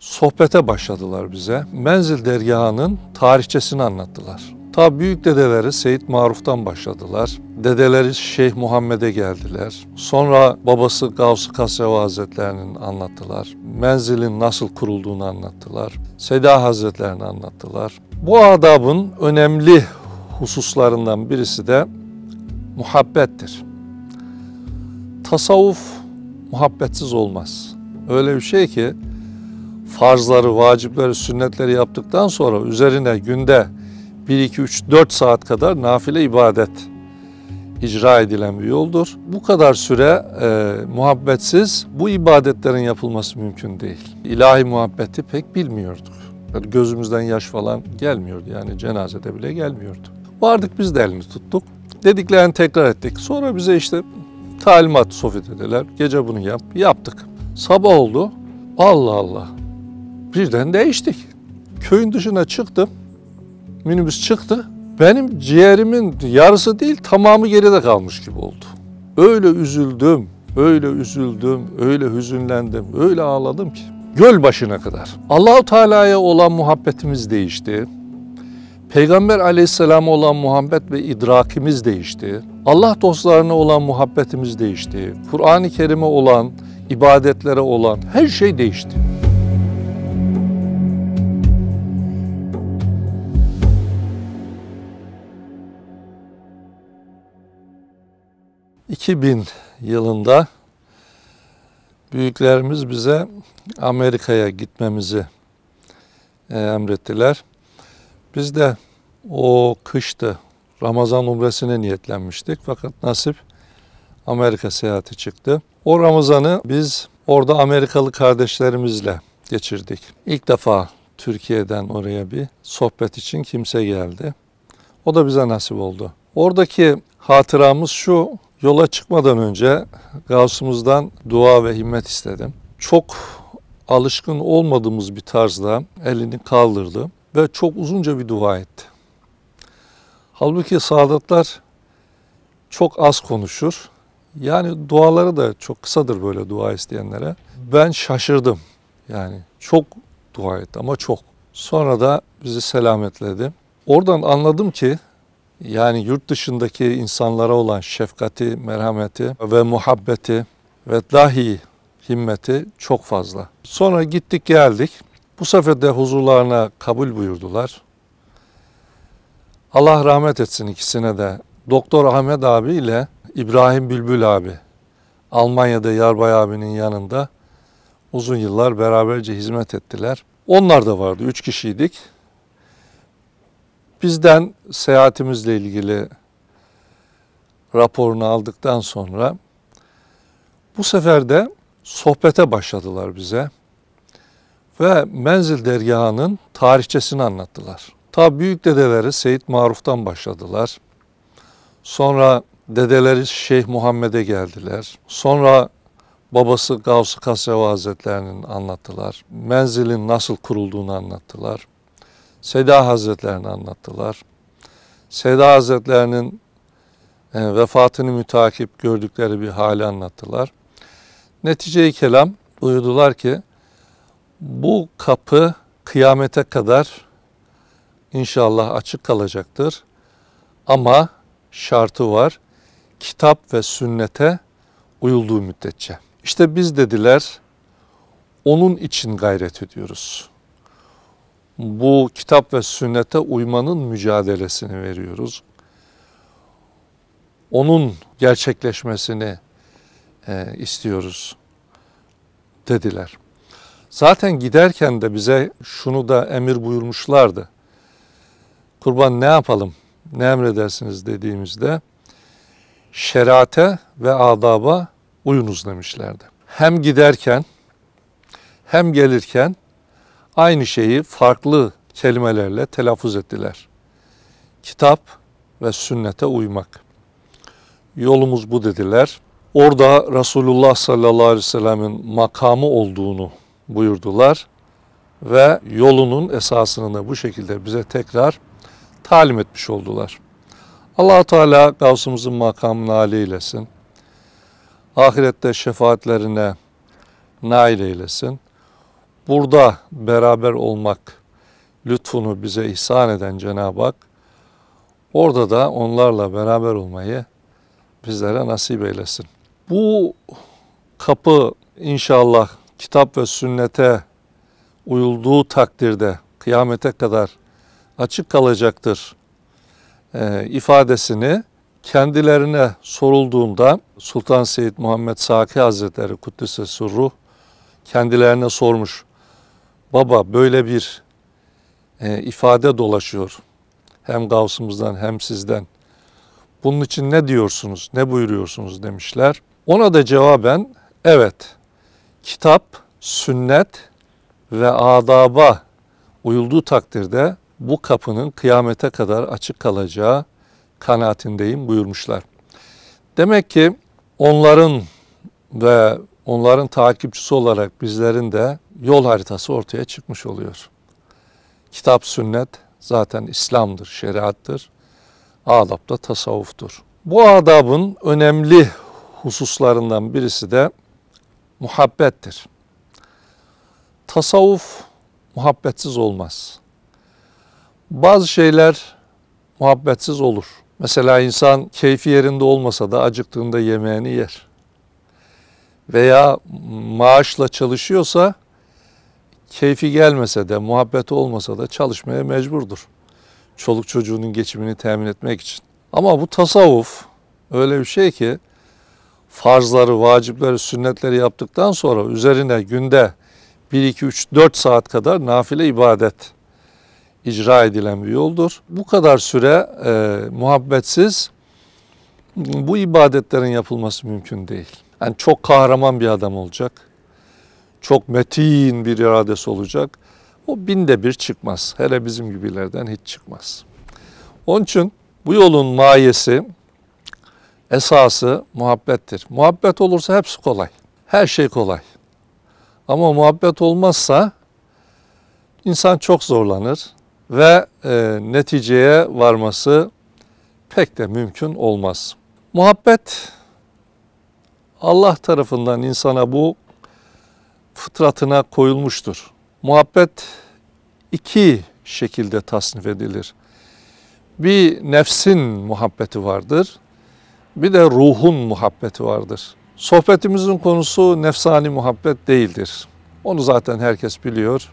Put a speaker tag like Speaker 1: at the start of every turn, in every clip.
Speaker 1: sohbete başladılar bize. Menzil dergahının tarihçesini anlattılar. Ta büyük dedeleri Seyit Maruf'tan başladılar. Dedeleri Şeyh Muhammed'e geldiler. Sonra babası Gavs-ı Kasreva Hazretlerinin anlattılar. Menzilin nasıl kurulduğunu anlattılar. Seda Hazretlerini anlattılar. Bu adabın önemli hususlarından birisi de muhabbettir. Tasavvuf muhabbetsiz olmaz. Öyle bir şey ki farzları, vacipleri, sünnetleri yaptıktan sonra üzerine günde 1, 2, 3, 4 saat kadar nafile ibadet icra edilen bir yoldur. Bu kadar süre e, muhabbetsiz bu ibadetlerin yapılması mümkün değil. İlahi muhabbeti pek bilmiyorduk. Yani gözümüzden yaş falan gelmiyordu yani cenazede bile gelmiyordu. Vardık biz de elini tuttuk. Dediklerini tekrar ettik. Sonra bize işte talimat sofi dediler. Gece bunu yap. Yaptık. Sabah oldu. Allah Allah birden değiştik. Köyün dışına çıktım. Minibüs çıktı. Benim ciğerimin yarısı değil tamamı geride kalmış gibi oldu. Öyle üzüldüm, öyle üzüldüm, öyle hüzünlendim, öyle ağladım ki. Göl başına kadar. Allahu Teala'ya olan muhabbetimiz değişti. Peygamber aleyhisselama olan muhabbet ve idrakimiz değişti. Allah dostlarına olan muhabbetimiz değişti. Kur'an-ı Kerim'e olan, ibadetlere olan her şey değişti. 2000 yılında büyüklerimiz bize Amerika'ya gitmemizi e, emrettiler. Biz de o kıştı Ramazan umresine niyetlenmiştik fakat nasip Amerika seyahati çıktı. O Ramazan'ı biz orada Amerikalı kardeşlerimizle geçirdik. İlk defa Türkiye'den oraya bir sohbet için kimse geldi. O da bize nasip oldu. Oradaki hatıramız şu, Yola çıkmadan önce Gavs'ımızdan dua ve himmet istedim. Çok alışkın olmadığımız bir tarzda elini kaldırdı ve çok uzunca bir dua etti. Halbuki saadetler çok az konuşur. Yani duaları da çok kısadır böyle dua isteyenlere. Ben şaşırdım. Yani çok dua etti ama çok. Sonra da bizi selametledi. Oradan anladım ki yani yurt dışındaki insanlara olan şefkati, merhameti ve muhabbeti ve dahi himmeti çok fazla. Sonra gittik geldik. Bu sefer de huzurlarına kabul buyurdular. Allah rahmet etsin ikisine de. Doktor Ahmet abi ile İbrahim Bülbül abi Almanya'da Yarbay abinin yanında uzun yıllar beraberce hizmet ettiler. Onlar da vardı. Üç kişiydik. Bizden seyahatimizle ilgili raporunu aldıktan sonra bu sefer de sohbete başladılar bize ve Menzil Dergahı'nın tarihçesini anlattılar. Ta büyük dedeleri Seyit Maruf'tan başladılar. Sonra dedeleri Şeyh Muhammed'e geldiler. Sonra babası Gavs-ı Kasrevi Hazretlerinin anlattılar. Menzilin nasıl kurulduğunu anlattılar. Seda Hazretlerini anlattılar. Seda Hazretlerinin e, vefatını mütakip gördükleri bir hali anlattılar. Netice-i kelam buyurdular ki bu kapı kıyamete kadar inşallah açık kalacaktır. Ama şartı var. Kitap ve sünnete uyulduğu müddetçe. İşte biz dediler onun için gayret ediyoruz bu kitap ve sünnete uymanın mücadelesini veriyoruz. Onun gerçekleşmesini e, istiyoruz dediler. Zaten giderken de bize şunu da emir buyurmuşlardı. Kurban ne yapalım, ne emredersiniz dediğimizde şerate ve adaba uyunuz demişlerdi. Hem giderken hem gelirken aynı şeyi farklı kelimelerle telaffuz ettiler. Kitap ve sünnete uymak. Yolumuz bu dediler. Orada Resulullah sallallahu aleyhi ve sellemin makamı olduğunu buyurdular ve yolunun esasını da bu şekilde bize tekrar talim etmiş oldular. allah Teala Gavsımızın makamını âli eylesin. Ahirette şefaatlerine nail eylesin burada beraber olmak lütfunu bize ihsan eden Cenab-ı Hak orada da onlarla beraber olmayı bizlere nasip eylesin. Bu kapı inşallah kitap ve sünnete uyulduğu takdirde kıyamete kadar açık kalacaktır e, ifadesini kendilerine sorulduğunda Sultan Seyit Muhammed Saki Hazretleri Kuddise Sırruh kendilerine sormuş baba böyle bir e, ifade dolaşıyor. Hem Gavs'ımızdan hem sizden. Bunun için ne diyorsunuz, ne buyuruyorsunuz demişler. Ona da cevaben evet kitap, sünnet ve adaba uyulduğu takdirde bu kapının kıyamete kadar açık kalacağı kanaatindeyim buyurmuşlar. Demek ki onların ve onların takipçisi olarak bizlerin de yol haritası ortaya çıkmış oluyor. Kitap sünnet zaten İslam'dır, şeriattır. Adab da tasavvuftur. Bu adabın önemli hususlarından birisi de muhabbettir. Tasavvuf muhabbetsiz olmaz. Bazı şeyler muhabbetsiz olur. Mesela insan keyfi yerinde olmasa da acıktığında yemeğini yer veya maaşla çalışıyorsa keyfi gelmese de muhabbeti olmasa da çalışmaya mecburdur. Çoluk çocuğunun geçimini temin etmek için. Ama bu tasavvuf öyle bir şey ki farzları, vacipleri, sünnetleri yaptıktan sonra üzerine günde 1, 2, 3, 4 saat kadar nafile ibadet icra edilen bir yoldur. Bu kadar süre e, muhabbetsiz bu ibadetlerin yapılması mümkün değil. Yani çok kahraman bir adam olacak. Çok metin bir iradesi olacak. O binde bir çıkmaz. Hele bizim gibilerden hiç çıkmaz. Onun için bu yolun mayesi, esası muhabbettir. Muhabbet olursa hepsi kolay. Her şey kolay. Ama muhabbet olmazsa insan çok zorlanır ve e, neticeye varması pek de mümkün olmaz. Muhabbet Allah tarafından insana bu fıtratına koyulmuştur. Muhabbet iki şekilde tasnif edilir. Bir nefsin muhabbeti vardır, bir de ruhun muhabbeti vardır. Sohbetimizin konusu nefsani muhabbet değildir. Onu zaten herkes biliyor.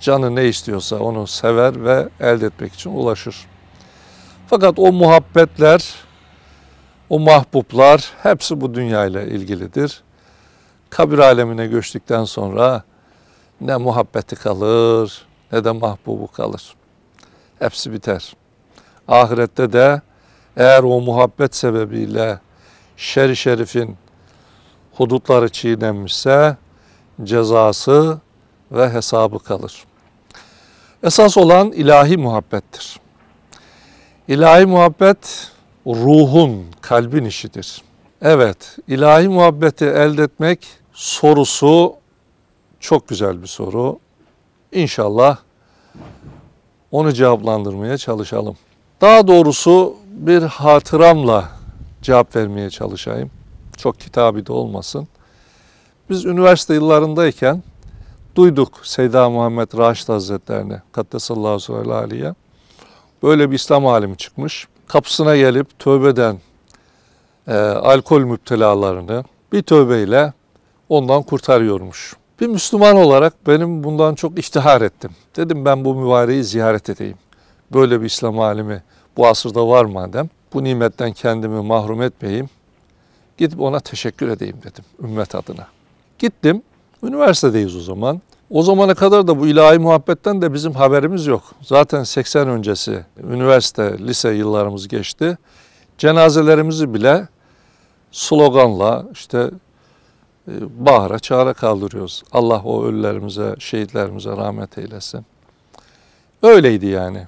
Speaker 1: Canı ne istiyorsa onu sever ve elde etmek için ulaşır. Fakat o muhabbetler o mahbublar hepsi bu dünyayla ilgilidir. Kabir alemine göçtükten sonra ne muhabbeti kalır ne de mahbubu kalır. Hepsi biter. Ahirette de eğer o muhabbet sebebiyle şer i şerifin hudutları çiğnenmişse cezası ve hesabı kalır. Esas olan ilahi muhabbettir. İlahi muhabbet ruhun, kalbin işidir. Evet, ilahi muhabbeti elde etmek sorusu çok güzel bir soru. İnşallah onu cevaplandırmaya çalışalım. Daha doğrusu bir hatıramla cevap vermeye çalışayım. Çok kitabi de olmasın. Biz üniversite yıllarındayken duyduk Seyda Muhammed Raşid Hazretlerini Kattesallahu aleyhi ve böyle bir İslam alimi çıkmış kapısına gelip tövbeden e, alkol müptelalarını bir tövbeyle ondan kurtarıyormuş. Bir Müslüman olarak benim bundan çok iştihar ettim. Dedim ben bu mübareği ziyaret edeyim. Böyle bir İslam alimi bu asırda var madem. Bu nimetten kendimi mahrum etmeyeyim. Gidip ona teşekkür edeyim dedim ümmet adına. Gittim. Üniversitedeyiz o zaman. O zamana kadar da bu ilahi muhabbetten de bizim haberimiz yok. Zaten 80 öncesi üniversite, lise yıllarımız geçti. Cenazelerimizi bile sloganla işte e, bahara çağıra kaldırıyoruz. Allah o ölülerimize, şehitlerimize rahmet eylesin. Öyleydi yani.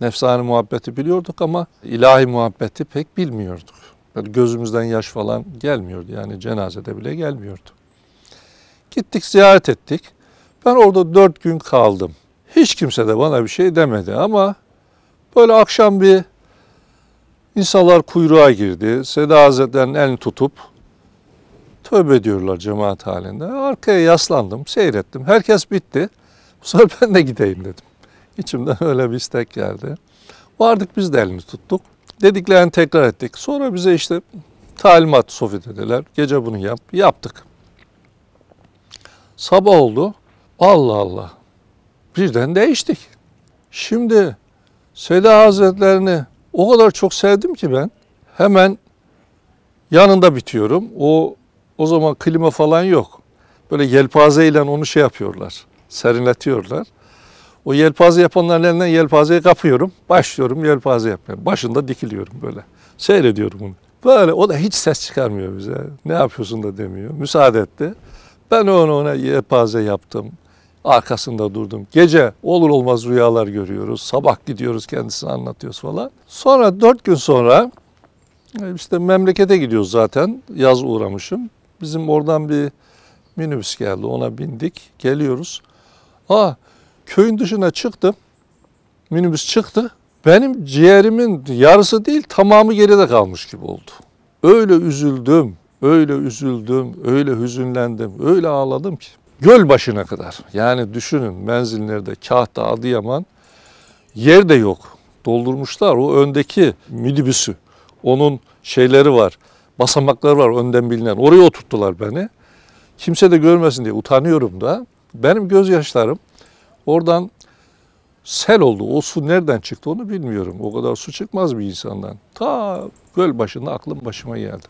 Speaker 1: Nefsani muhabbeti biliyorduk ama ilahi muhabbeti pek bilmiyorduk. Böyle gözümüzden yaş falan gelmiyordu yani cenazede bile gelmiyordu. Gittik ziyaret ettik. Ben orada dört gün kaldım. Hiç kimse de bana bir şey demedi ama böyle akşam bir insanlar kuyruğa girdi. Seda Hazretleri'nin elini tutup tövbe diyorlar cemaat halinde. Arkaya yaslandım, seyrettim. Herkes bitti. Bu sefer ben de gideyim dedim. İçimden öyle bir istek geldi. Vardık biz de elini tuttuk. Dediklerini tekrar ettik. Sonra bize işte talimat sofi dediler. Gece bunu yap. Yaptık. Sabah oldu. Allah Allah. Birden değiştik. Şimdi Seda Hazretlerini o kadar çok sevdim ki ben. Hemen yanında bitiyorum. O o zaman klima falan yok. Böyle yelpaze ile onu şey yapıyorlar. Serinletiyorlar. O yelpaze yapanların elinden yelpazeyi kapıyorum. Başlıyorum yelpaze yapmaya. Başında dikiliyorum böyle. Seyrediyorum onu. Böyle o da hiç ses çıkarmıyor bize. Ne yapıyorsun da demiyor. Müsaade etti. Ben onu ona yelpaze yaptım arkasında durdum. Gece olur olmaz rüyalar görüyoruz. Sabah gidiyoruz kendisine anlatıyoruz falan. Sonra dört gün sonra e, işte memlekete gidiyoruz zaten. Yaz uğramışım. Bizim oradan bir minibüs geldi. Ona bindik. Geliyoruz. Aa köyün dışına çıktım. Minibüs çıktı. Benim ciğerimin yarısı değil tamamı geride kalmış gibi oldu. Öyle üzüldüm, öyle üzüldüm, öyle hüzünlendim, öyle ağladım ki göl başına kadar. Yani düşünün menzillerde Kahta, Adıyaman yer de yok. Doldurmuşlar o öndeki minibüsü. Onun şeyleri var, basamakları var önden bilinen. Oraya oturttular beni. Kimse de görmesin diye utanıyorum da. Benim gözyaşlarım oradan sel oldu. O su nereden çıktı onu bilmiyorum. O kadar su çıkmaz bir insandan. Ta göl başında aklım başıma geldi.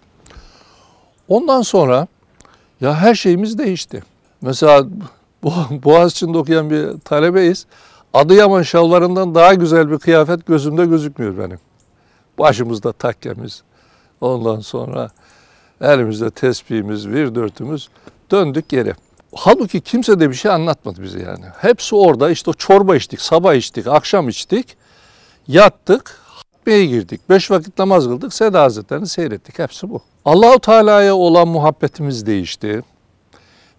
Speaker 1: Ondan sonra ya her şeyimiz değişti. Mesela Boğaziçi'nde okuyan bir talebeyiz. Adıyaman şallarından daha güzel bir kıyafet gözümde gözükmüyor benim. Başımızda takkemiz, ondan sonra elimizde tesbihimiz, dörtümüz döndük geri. Halbuki kimse de bir şey anlatmadı bize yani. Hepsi orada işte o çorba içtik, sabah içtik, akşam içtik, yattık, hatmeye girdik, beş vakit namaz kıldık, Seda Hazretleri'ni seyrettik. Hepsi bu. Allahu Teala'ya olan muhabbetimiz değişti.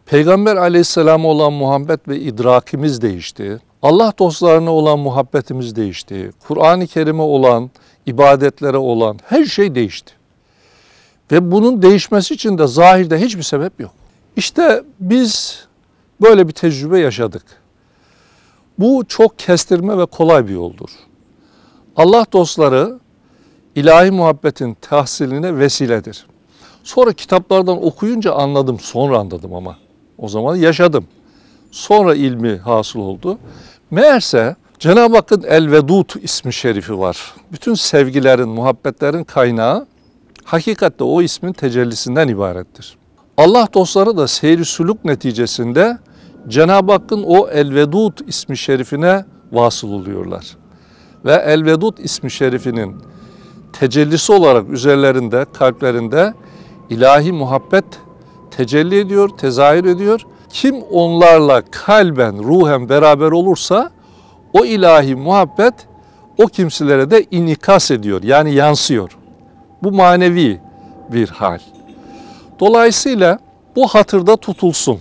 Speaker 1: Peygamber aleyhisselama olan muhabbet ve idrakimiz değişti. Allah dostlarına olan muhabbetimiz değişti. Kur'an-ı Kerim'e olan, ibadetlere olan her şey değişti. Ve bunun değişmesi için de zahirde hiçbir sebep yok. İşte biz böyle bir tecrübe yaşadık. Bu çok kestirme ve kolay bir yoldur. Allah dostları ilahi muhabbetin tahsiline vesiledir. Sonra kitaplardan okuyunca anladım, sonra anladım ama. O zaman yaşadım. Sonra ilmi hasıl oldu. Meğerse Cenab-ı Hakk'ın El-Vedud ismi şerifi var. Bütün sevgilerin, muhabbetlerin kaynağı hakikatte o ismin tecellisinden ibarettir. Allah dostları da seyri sülük neticesinde Cenab-ı Hakk'ın o El-Vedud ismi şerifine vasıl oluyorlar. Ve El-Vedud ismi şerifinin tecellisi olarak üzerlerinde, kalplerinde ilahi muhabbet tecelli ediyor, tezahür ediyor. Kim onlarla kalben, ruhen beraber olursa o ilahi muhabbet o kimselere de inikas ediyor. Yani yansıyor. Bu manevi bir hal. Dolayısıyla bu hatırda tutulsun.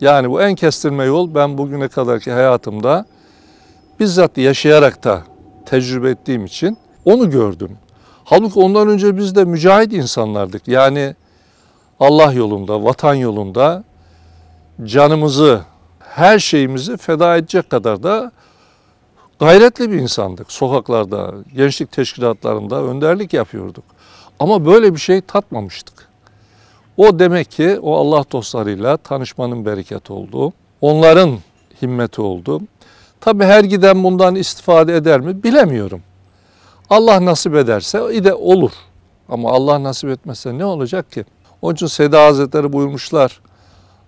Speaker 1: Yani bu en kestirme yol ben bugüne kadarki hayatımda bizzat yaşayarak da tecrübe ettiğim için onu gördüm. Halbuki ondan önce biz de mücahit insanlardık. Yani Allah yolunda, vatan yolunda canımızı, her şeyimizi feda edecek kadar da gayretli bir insandık. Sokaklarda, gençlik teşkilatlarında önderlik yapıyorduk. Ama böyle bir şey tatmamıştık. O demek ki o Allah dostlarıyla tanışmanın bereketi oldu. Onların himmeti oldu. Tabi her giden bundan istifade eder mi bilemiyorum. Allah nasip ederse de olur. Ama Allah nasip etmezse ne olacak ki? Onun için Seda Hazretleri buyurmuşlar.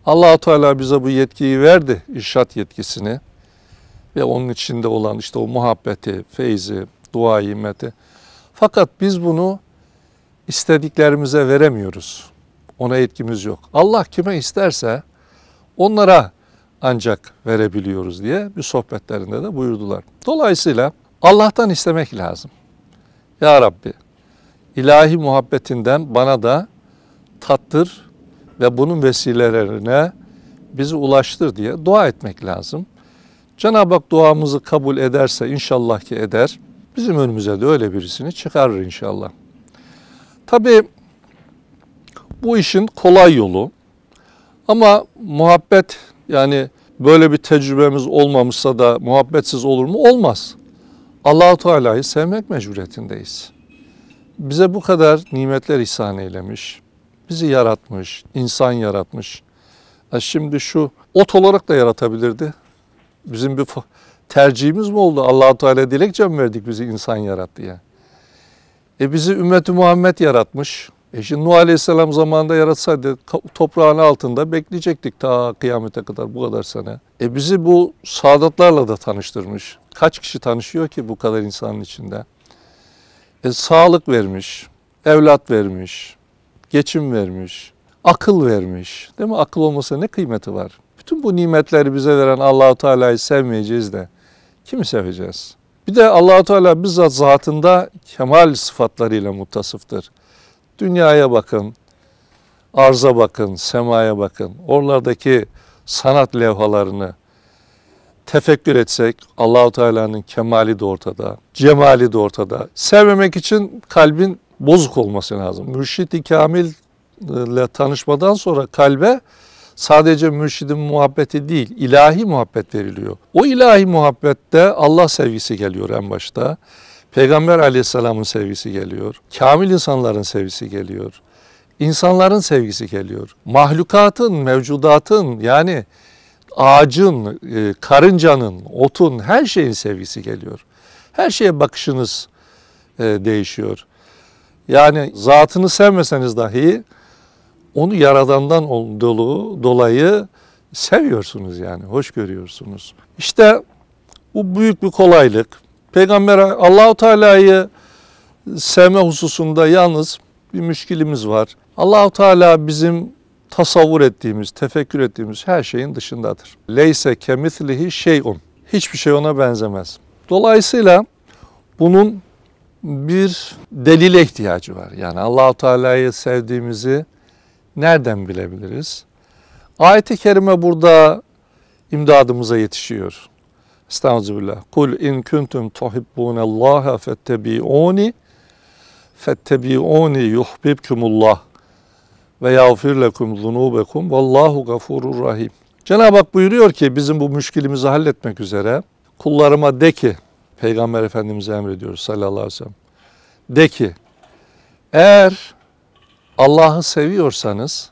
Speaker 1: allah Teala bize bu yetkiyi verdi, irşat yetkisini. Ve onun içinde olan işte o muhabbeti, feyzi, dua himmeti. Fakat biz bunu istediklerimize veremiyoruz. Ona yetkimiz yok. Allah kime isterse onlara ancak verebiliyoruz diye bir sohbetlerinde de buyurdular. Dolayısıyla Allah'tan istemek lazım. Ya Rabbi ilahi muhabbetinden bana da tattır ve bunun vesilelerine bizi ulaştır diye dua etmek lazım. Cenab-ı Hak duamızı kabul ederse inşallah ki eder. Bizim önümüze de öyle birisini çıkarır inşallah. Tabii bu işin kolay yolu ama muhabbet yani böyle bir tecrübemiz olmamışsa da muhabbetsiz olur mu? Olmaz. Allahu Teala'yı sevmek mecburiyetindeyiz. Bize bu kadar nimetler ihsan eylemiş. Bizi yaratmış, insan yaratmış. E şimdi şu ot olarak da yaratabilirdi. Bizim bir tercihimiz mi oldu? Allahu Teala dilekçe mi verdik bizi insan yarattı ya? E bizi ümmeti Muhammed yaratmış. E şimdi Nuh Aleyhisselam zamanında yaratsaydı toprağın altında bekleyecektik ta kıyamete kadar bu kadar sene. E bizi bu saadatlarla da tanıştırmış. Kaç kişi tanışıyor ki bu kadar insanın içinde? E sağlık vermiş, evlat vermiş, geçim vermiş, akıl vermiş. Değil mi? Akıl olmasa ne kıymeti var? Bütün bu nimetleri bize veren Allahu Teala'yı sevmeyeceğiz de kimi seveceğiz? Bir de Allahu Teala bizzat zatında kemal sıfatlarıyla muttasıftır. Dünyaya bakın, arza bakın, semaya bakın. Oralardaki sanat levhalarını tefekkür etsek Allahu Teala'nın kemali de ortada, cemali de ortada. Sevmemek için kalbin bozuk olması lazım. Mürşid-i Kamil ile tanışmadan sonra kalbe sadece mürşidin muhabbeti değil, ilahi muhabbet veriliyor. O ilahi muhabbette Allah sevgisi geliyor en başta. Peygamber aleyhisselamın sevgisi geliyor. Kamil insanların sevgisi geliyor. İnsanların sevgisi geliyor. Mahlukatın, mevcudatın yani ağacın, e, karıncanın, otun her şeyin sevgisi geliyor. Her şeye bakışınız e, değişiyor. Yani zatını sevmeseniz dahi onu yaradandan dolu, dolayı seviyorsunuz yani, hoş görüyorsunuz. İşte bu büyük bir kolaylık. Peygamber Allahu Teala'yı sevme hususunda yalnız bir müşkilimiz var. Allahu Teala bizim tasavvur ettiğimiz, tefekkür ettiğimiz her şeyin dışındadır. Leyse kemislihi şeyun. Hiçbir şey ona benzemez. Dolayısıyla bunun bir delile ihtiyacı var. Yani Allahu Teala'yı sevdiğimizi nereden bilebiliriz? Ayet-i kerime burada imdadımıza yetişiyor. Estağfirullah. Kul in kuntum tuhibbunallaha fettebi'uni fettebi'uni yuhbibkumullah ve yağfir lekum zunubekum vallahu gafurur rahim. Cenab-ı Hak buyuruyor ki bizim bu müşkilimizi halletmek üzere kullarıma de ki Peygamber Efendimiz'e emrediyoruz sallallahu aleyhi ve sellem. De ki eğer Allah'ı seviyorsanız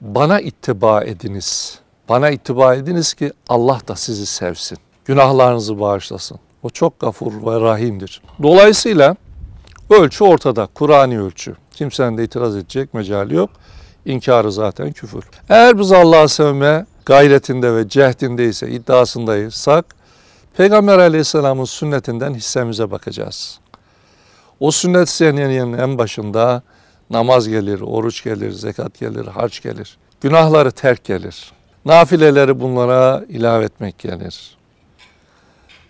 Speaker 1: bana ittiba ediniz. Bana ittiba ediniz ki Allah da sizi sevsin. Günahlarınızı bağışlasın. O çok gafur ve rahimdir. Dolayısıyla ölçü ortada. Kur'an'i ölçü. Kimsenin de itiraz edecek mecali yok. İnkarı zaten küfür. Eğer biz Allah'ı sevme gayretinde ve cehdindeyse, iddiasındaysak Peygamber aleyhisselamın sünnetinden hissemize bakacağız. O sünnet senenin en başında namaz gelir, oruç gelir, zekat gelir, harç gelir. Günahları terk gelir. Nafileleri bunlara ilave etmek gelir.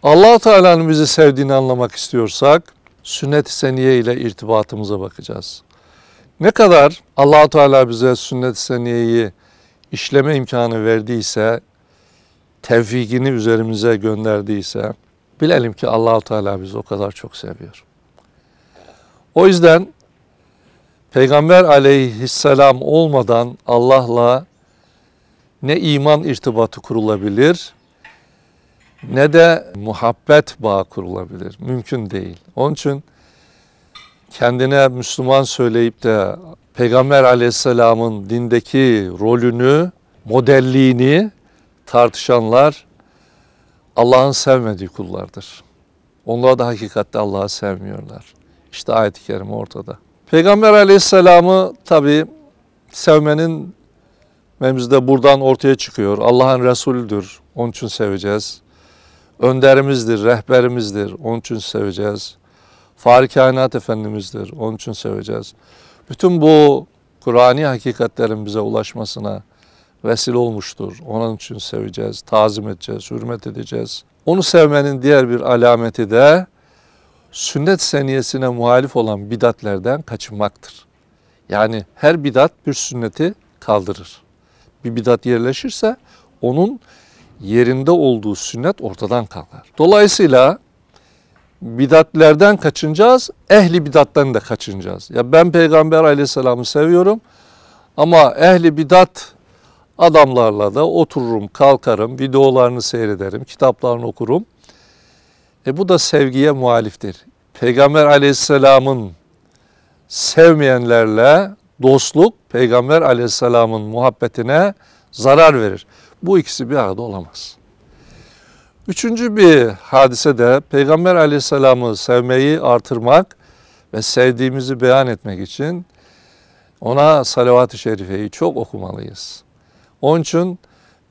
Speaker 1: allah Teala'nın bizi sevdiğini anlamak istiyorsak sünnet-i seniye ile irtibatımıza bakacağız. Ne kadar allah Teala bize sünnet-i seniyeyi işleme imkanı verdiyse tevfikini üzerimize gönderdiyse bilelim ki allah Teala bizi o kadar çok seviyor. O yüzden Peygamber aleyhisselam olmadan Allah'la ne iman irtibatı kurulabilir ne de muhabbet bağı kurulabilir. Mümkün değil. Onun için kendine Müslüman söyleyip de Peygamber aleyhisselamın dindeki rolünü, modelliğini tartışanlar Allah'ın sevmediği kullardır. Onlar da hakikatte Allah'ı sevmiyorlar. İşte ayet-i kerime ortada. Peygamber aleyhisselamı tabi sevmenin memizde buradan ortaya çıkıyor. Allah'ın Resulüdür. Onun için seveceğiz. Önderimizdir, rehberimizdir. Onun için seveceğiz. Fahri Kainat Efendimiz'dir. Onun için seveceğiz. Bütün bu Kur'ani hakikatlerin bize ulaşmasına vesile olmuştur. Onun için seveceğiz, tazim edeceğiz, hürmet edeceğiz. Onu sevmenin diğer bir alameti de sünnet seniyesine muhalif olan bidatlerden kaçınmaktır. Yani her bidat bir sünneti kaldırır. Bir bidat yerleşirse onun yerinde olduğu sünnet ortadan kalkar. Dolayısıyla bidatlerden kaçınacağız, ehli bidattan da kaçınacağız. Ya ben peygamber aleyhisselamı seviyorum ama ehli bidat Adamlarla da otururum, kalkarım, videolarını seyrederim, kitaplarını okurum. E bu da sevgiye muhaliftir. Peygamber aleyhisselamın sevmeyenlerle dostluk Peygamber aleyhisselamın muhabbetine zarar verir. Bu ikisi bir arada olamaz. Üçüncü bir hadise de Peygamber aleyhisselamı sevmeyi artırmak ve sevdiğimizi beyan etmek için ona salavat-ı şerifeyi çok okumalıyız. Onun için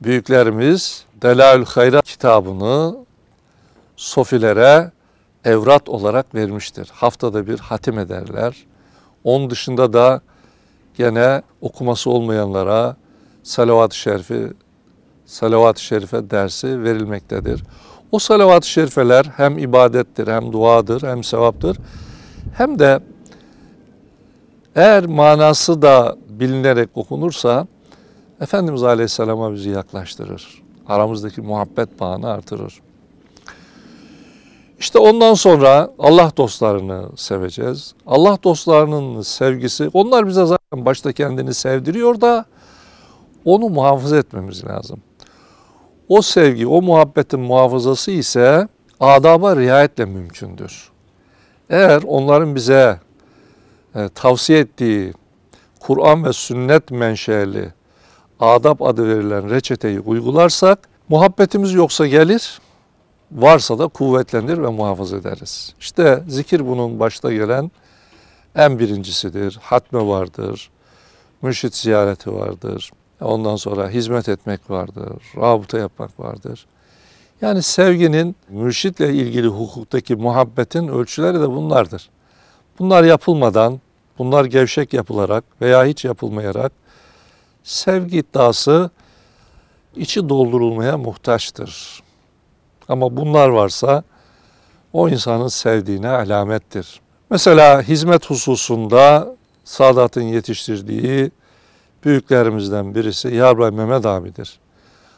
Speaker 1: büyüklerimiz Delaül Hayra kitabını sofilere evrat olarak vermiştir. Haftada bir hatim ederler. Onun dışında da gene okuması olmayanlara salavat-ı şerifi salavat-ı şerife dersi verilmektedir. O salavat-ı şerifeler hem ibadettir, hem duadır, hem sevaptır. Hem de eğer manası da bilinerek okunursa Efendimiz Aleyhisselam'a bizi yaklaştırır. Aramızdaki muhabbet bağını artırır. İşte ondan sonra Allah dostlarını seveceğiz. Allah dostlarının sevgisi, onlar bize zaten başta kendini sevdiriyor da onu muhafaza etmemiz lazım. O sevgi, o muhabbetin muhafazası ise adaba riayetle mümkündür. Eğer onların bize e, tavsiye ettiği Kur'an ve sünnet menşeli adab adı verilen reçeteyi uygularsak muhabbetimiz yoksa gelir, varsa da kuvvetlenir ve muhafaza ederiz. İşte zikir bunun başta gelen en birincisidir. Hatme vardır, mürşit ziyareti vardır, ondan sonra hizmet etmek vardır, rabıta yapmak vardır. Yani sevginin, mürşitle ilgili hukuktaki muhabbetin ölçüleri de bunlardır. Bunlar yapılmadan, bunlar gevşek yapılarak veya hiç yapılmayarak sevgi iddiası içi doldurulmaya muhtaçtır. Ama bunlar varsa o insanın sevdiğine alamettir. Mesela hizmet hususunda Sadat'ın yetiştirdiği büyüklerimizden birisi Yarbay Mehmet abidir.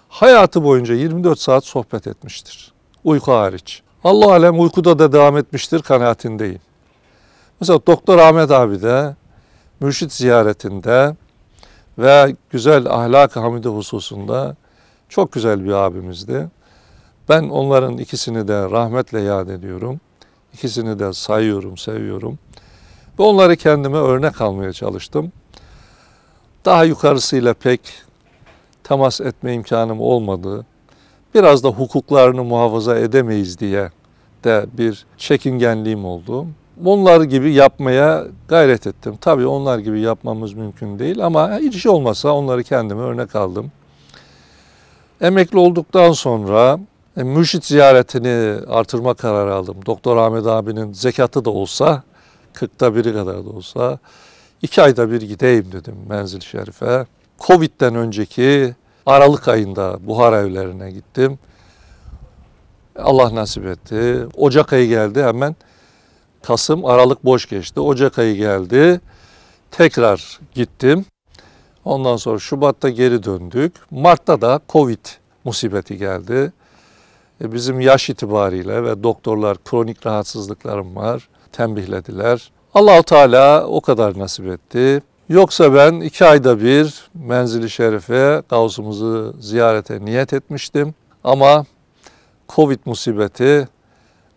Speaker 1: Hayatı boyunca 24 saat sohbet etmiştir. Uyku hariç. Allah alem uykuda da devam etmiştir kanaatindeyim. Mesela Doktor Ahmet abi de mürşit ziyaretinde ve güzel ahlak-ı hamide hususunda çok güzel bir abimizdi. Ben onların ikisini de rahmetle yad ediyorum. İkisini de sayıyorum, seviyorum. Ve onları kendime örnek almaya çalıştım. Daha yukarısıyla pek temas etme imkanım olmadı. Biraz da hukuklarını muhafaza edemeyiz diye de bir çekingenliğim oldu onlar gibi yapmaya gayret ettim. Tabii onlar gibi yapmamız mümkün değil ama hiç şey olmasa onları kendime örnek aldım. Emekli olduktan sonra e, mürşit ziyaretini artırma kararı aldım. Doktor Ahmet abinin zekatı da olsa, kırkta biri kadar da olsa iki ayda bir gideyim dedim Menzil Şerif'e. Covid'den önceki Aralık ayında buhar evlerine gittim. Allah nasip etti. Ocak ayı geldi hemen Kasım, Aralık boş geçti. Ocak ayı geldi. Tekrar gittim. Ondan sonra Şubat'ta geri döndük. Mart'ta da Covid musibeti geldi. E bizim yaş itibariyle ve doktorlar kronik rahatsızlıklarım var. Tembihlediler. Allahu Teala o kadar nasip etti. Yoksa ben iki ayda bir menzili şerife, Gavs'ımızı ziyarete niyet etmiştim. Ama Covid musibeti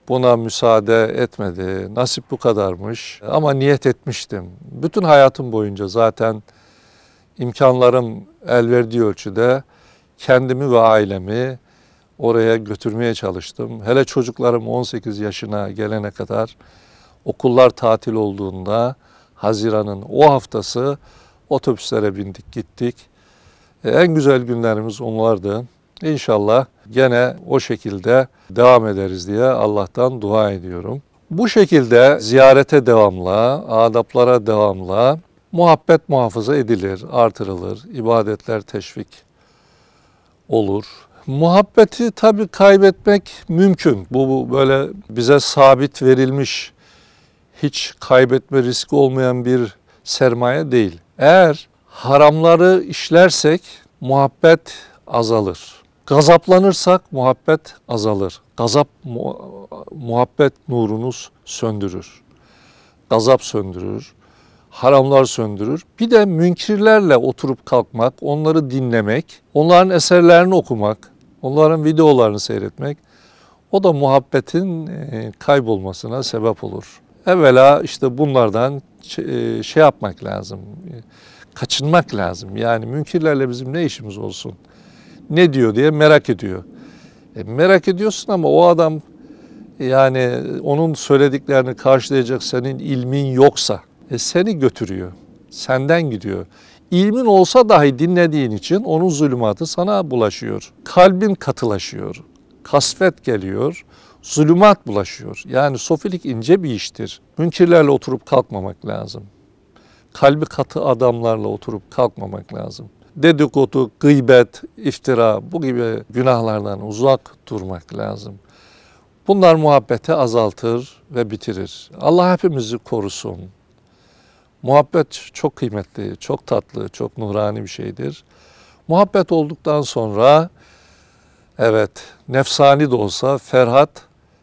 Speaker 1: buna müsaade etmedi. Nasip bu kadarmış ama niyet etmiştim. Bütün hayatım boyunca zaten imkanlarım el verdiği ölçüde kendimi ve ailemi oraya götürmeye çalıştım. Hele çocuklarım 18 yaşına gelene kadar okullar tatil olduğunda Haziran'ın o haftası otobüslere bindik gittik. E, en güzel günlerimiz onlardı. İnşallah gene o şekilde devam ederiz diye Allah'tan dua ediyorum. Bu şekilde ziyarete devamla, adaplara devamla muhabbet muhafaza edilir, artırılır, ibadetler teşvik olur. Muhabbeti tabii kaybetmek mümkün. Bu, bu böyle bize sabit verilmiş, hiç kaybetme riski olmayan bir sermaye değil. Eğer haramları işlersek muhabbet azalır. Gazaplanırsak muhabbet azalır. Gazap muhabbet nurunuz söndürür. Gazap söndürür. Haramlar söndürür. Bir de münkirlerle oturup kalkmak, onları dinlemek, onların eserlerini okumak, onların videolarını seyretmek o da muhabbetin e, kaybolmasına sebep olur. Evvela işte bunlardan e, şey yapmak lazım, e, kaçınmak lazım. Yani münkirlerle bizim ne işimiz olsun? ne diyor diye merak ediyor. E, merak ediyorsun ama o adam yani onun söylediklerini karşılayacak senin ilmin yoksa e, seni götürüyor. Senden gidiyor. İlmin olsa dahi dinlediğin için onun zulümatı sana bulaşıyor. Kalbin katılaşıyor. Kasvet geliyor. Zulümat bulaşıyor. Yani sofilik ince bir iştir. Münkirlerle oturup kalkmamak lazım. Kalbi katı adamlarla oturup kalkmamak lazım dedikodu, gıybet, iftira bu gibi günahlardan uzak durmak lazım. Bunlar muhabbeti azaltır ve bitirir. Allah hepimizi korusun. Muhabbet çok kıymetli, çok tatlı, çok nurani bir şeydir. Muhabbet olduktan sonra evet nefsani de olsa Ferhat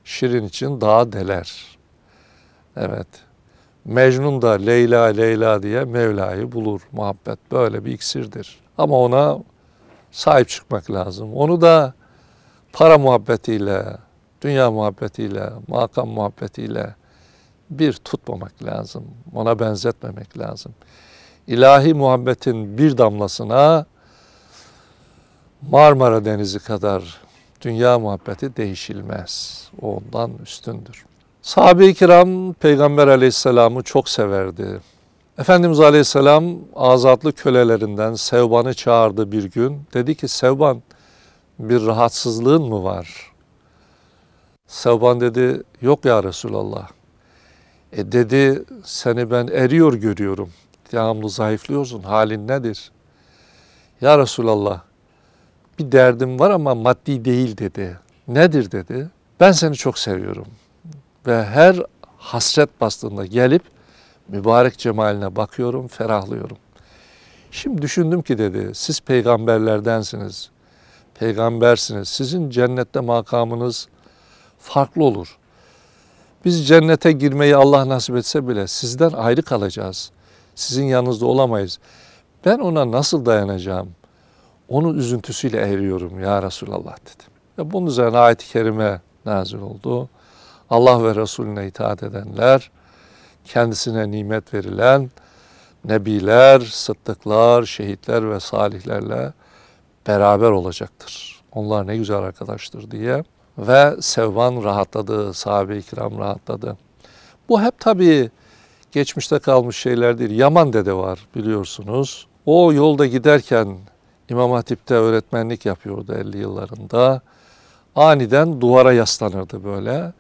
Speaker 1: Şirin için daha deler. Evet. Mecnun da Leyla Leyla diye Mevla'yı bulur. Muhabbet böyle bir iksirdir. Ama ona sahip çıkmak lazım. Onu da para muhabbetiyle, dünya muhabbetiyle, makam muhabbetiyle bir tutmamak lazım. Ona benzetmemek lazım. İlahi muhabbetin bir damlasına Marmara Denizi kadar dünya muhabbeti değişilmez. ondan üstündür. Sahabe-i kiram Peygamber aleyhisselamı çok severdi. Efendimiz Aleyhisselam azatlı kölelerinden Sevban'ı çağırdı bir gün. Dedi ki Sevban bir rahatsızlığın mı var? Sevban dedi yok ya Resulallah. E dedi seni ben eriyor görüyorum. Devamlı zayıflıyorsun halin nedir? Ya Resulallah bir derdim var ama maddi değil dedi. Nedir dedi? Ben seni çok seviyorum ve her hasret bastığında gelip mübarek cemaline bakıyorum, ferahlıyorum. Şimdi düşündüm ki dedi, siz peygamberlerdensiniz, peygambersiniz. Sizin cennette makamınız farklı olur. Biz cennete girmeyi Allah nasip etse bile sizden ayrı kalacağız. Sizin yanınızda olamayız. Ben ona nasıl dayanacağım? Onun üzüntüsüyle eriyorum ya Resulallah Dedi. Ve bunun üzerine ayet-i kerime nazil oldu. Allah ve Resulüne itaat edenler kendisine nimet verilen nebiler, sıddıklar, şehitler ve salihlerle beraber olacaktır. Onlar ne güzel arkadaştır diye ve Sevban rahatladı, sahabe-i kiram rahatladı. Bu hep tabii geçmişte kalmış şeyler değil. Yaman dede var biliyorsunuz. O yolda giderken İmam Hatip'te öğretmenlik yapıyordu 50 yıllarında. Aniden duvara yaslanırdı böyle.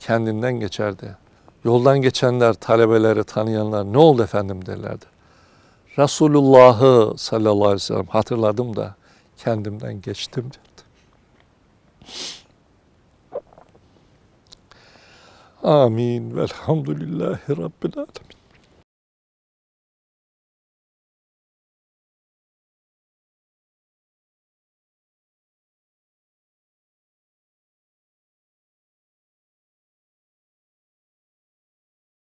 Speaker 1: Kendinden geçerdi. Yoldan geçenler, talebeleri tanıyanlar ne oldu efendim derlerdi. Resulullah'ı sallallahu aleyhi ve sellem hatırladım da kendimden geçtim derdi. Amin. Velhamdülillahi Rabbil Alemin.